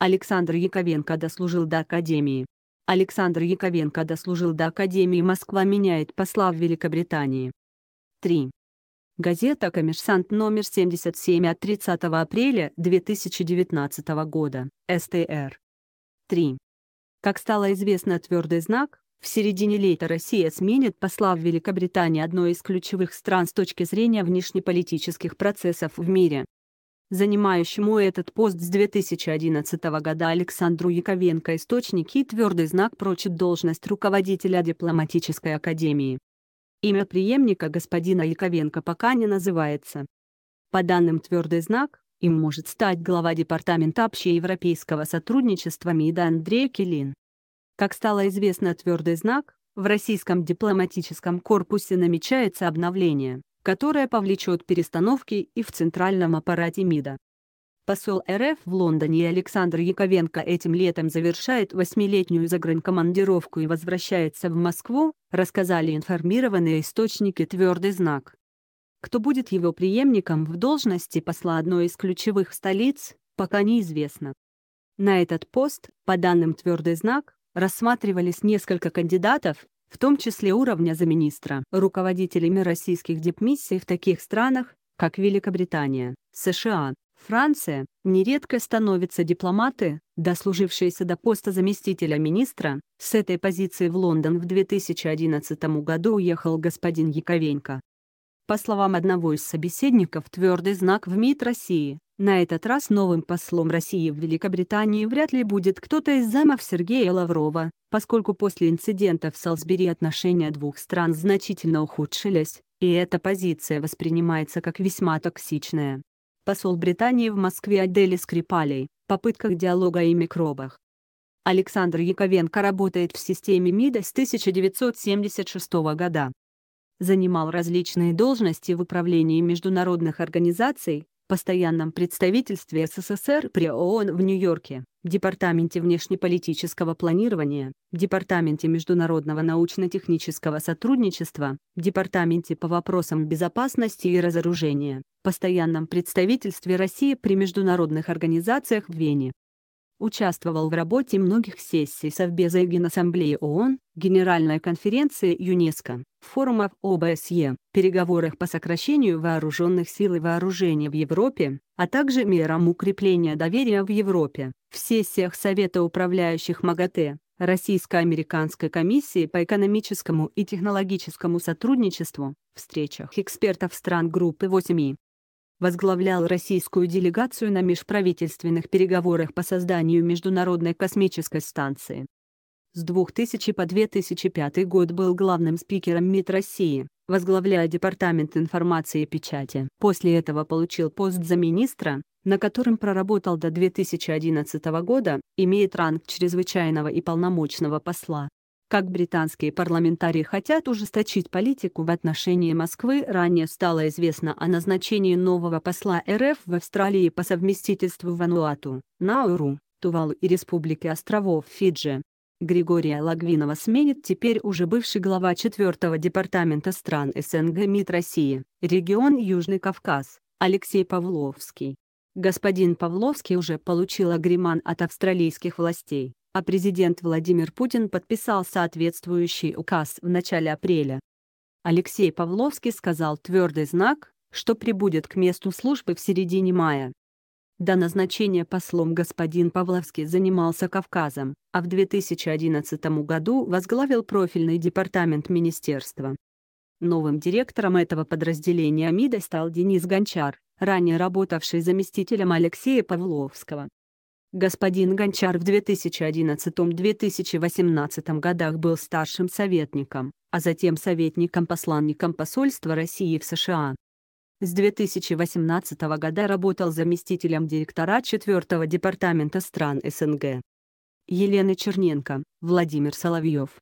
Александр Яковенко дослужил до Академии. Александр Яковенко дослужил до Академии Москва меняет посла в Великобритании. 3. Газета «Коммерсант» номер 77 от 30 апреля 2019 года, СТР. 3. Как стало известно твердый знак, в середине лета Россия сменит посла в Великобритании одной из ключевых стран с точки зрения внешнеполитических процессов в мире занимающему этот пост с 2011 года Александру Яковенко источники и твердый знак прочит должность руководителя дипломатической академии. Имя преемника господина Яковенко пока не называется. По данным твердый знак, им может стать глава Департамента общеевропейского сотрудничества МИДа Андрей Келин. Как стало известно твердый знак, в российском дипломатическом корпусе намечается обновление которая повлечет перестановки и в центральном аппарате МИДа. Посол РФ в Лондоне Александр Яковенко этим летом завершает восьмилетнюю загранкомандировку и возвращается в Москву, рассказали информированные источники «Твердый знак». Кто будет его преемником в должности посла одной из ключевых столиц, пока неизвестно. На этот пост, по данным «Твердый знак», рассматривались несколько кандидатов, в том числе уровня замминистра, руководителями российских дипмиссий в таких странах, как Великобритания, США, Франция, нередко становятся дипломаты, дослужившиеся до поста заместителя министра, с этой позиции в Лондон в 2011 году уехал господин Яковенко. По словам одного из собеседников, твердый знак в МИД России. На этот раз новым послом России в Великобритании вряд ли будет кто-то из замов Сергея Лаврова, поскольку после инцидента в Салсбери отношения двух стран значительно ухудшились, и эта позиция воспринимается как весьма токсичная. Посол Британии в Москве Адели Скрипалей, попытках диалога и микробах. Александр Яковенко работает в системе МИДа с 1976 года занимал различные должности в управлении международных организаций, постоянном представительстве СССР при ООН в Нью-Йорке, Департаменте внешнеполитического планирования, Департаменте международного научно-технического сотрудничества, Департаменте по вопросам безопасности и разоружения, постоянном представительстве России при международных организациях в Вене. Участвовал в работе многих сессий Совбеза и Генассамблеи ООН, Генеральная конференция ЮНЕСКО, форумов ОБСЕ, переговорах по сокращению вооруженных сил и вооружения в Европе, а также мерам укрепления доверия в Европе, в сессиях Совета управляющих МАГАТЭ, Российско-Американской комиссии по экономическому и технологическому сотрудничеству, встречах экспертов стран группы 8 возглавлял российскую делегацию на межправительственных переговорах по созданию Международной космической станции. С 2000 по 2005 год был главным спикером МИД России, возглавляя Департамент информации и печати. После этого получил пост замминистра, на котором проработал до 2011 года, имеет ранг чрезвычайного и полномочного посла. Как британские парламентарии хотят ужесточить политику в отношении Москвы, ранее стало известно о назначении нового посла РФ в Австралии по совместительству в Ануату, Науру, Тувалу и Республике островов Фиджи. Григория Лагвинова сменит теперь уже бывший глава 4 департамента стран СНГ МИД России, регион Южный Кавказ, Алексей Павловский. Господин Павловский уже получил агриман от австралийских властей, а президент Владимир Путин подписал соответствующий указ в начале апреля. Алексей Павловский сказал твердый знак, что прибудет к месту службы в середине мая. До назначения послом господин Павловский занимался Кавказом, а в 2011 году возглавил профильный департамент министерства. Новым директором этого подразделения МИДа стал Денис Гончар, ранее работавший заместителем Алексея Павловского. Господин Гончар в 2011-2018 годах был старшим советником, а затем советником-посланником посольства России в США. С 2018 года работал заместителем директора 4 департамента стран СНГ. Елена Черненко, Владимир Соловьев.